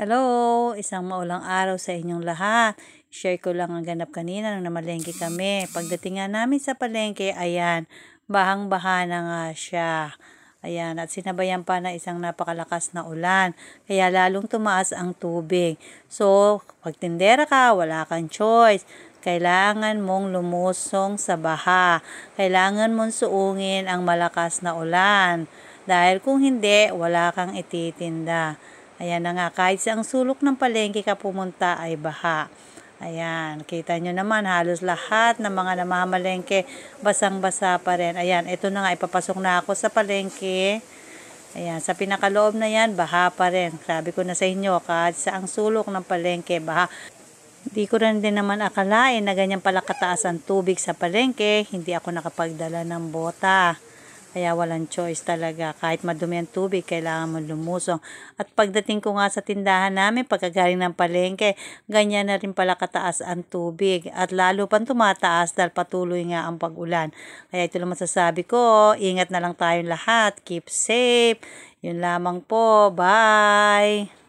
Hello! Isang maulang araw sa inyong lahat. Share ko lang ang ganap kanina nung namalengke kami. Pagdating nga namin sa palengke, ayan, bahang-baha na nga siya. Ayan, at sinabayan pa na isang napakalakas na ulan. Kaya lalong tumaas ang tubig. So, pag tindera ka, wala kang choice. Kailangan mong lumusong sa baha. Kailangan mong suungin ang malakas na ulan. Dahil kung hindi, wala kang ititinda. Ayan na nga, kahit sa ang sulok ng palengke ka pumunta ay baha. Ayan, kita nyo naman, halos lahat ng mga namamalengke, basang-basa pa rin. Ayan, ito na nga, ipapasok na ako sa palengke. Ayan, sa pinakaloob na yan, baha pa rin. Sabi ko na sa inyo, kahit sa ang sulok ng palengke, baha. Hindi ko rin din naman akalain na ganyan pala kataas ang tubig sa palengke, hindi ako nakapagdala ng bota. Kaya walang choice talaga. Kahit madumi ang tubig, kailangan mo lumusong. At pagdating ko nga sa tindahan namin, pagkagaling ng palengke, ganyan na rin pala kataas ang tubig. At lalo pang tumataas dahil patuloy nga ang pag-ulan. Kaya ito lang masasabi ko, ingat na lang tayong lahat. Keep safe. Yun lamang po. Bye!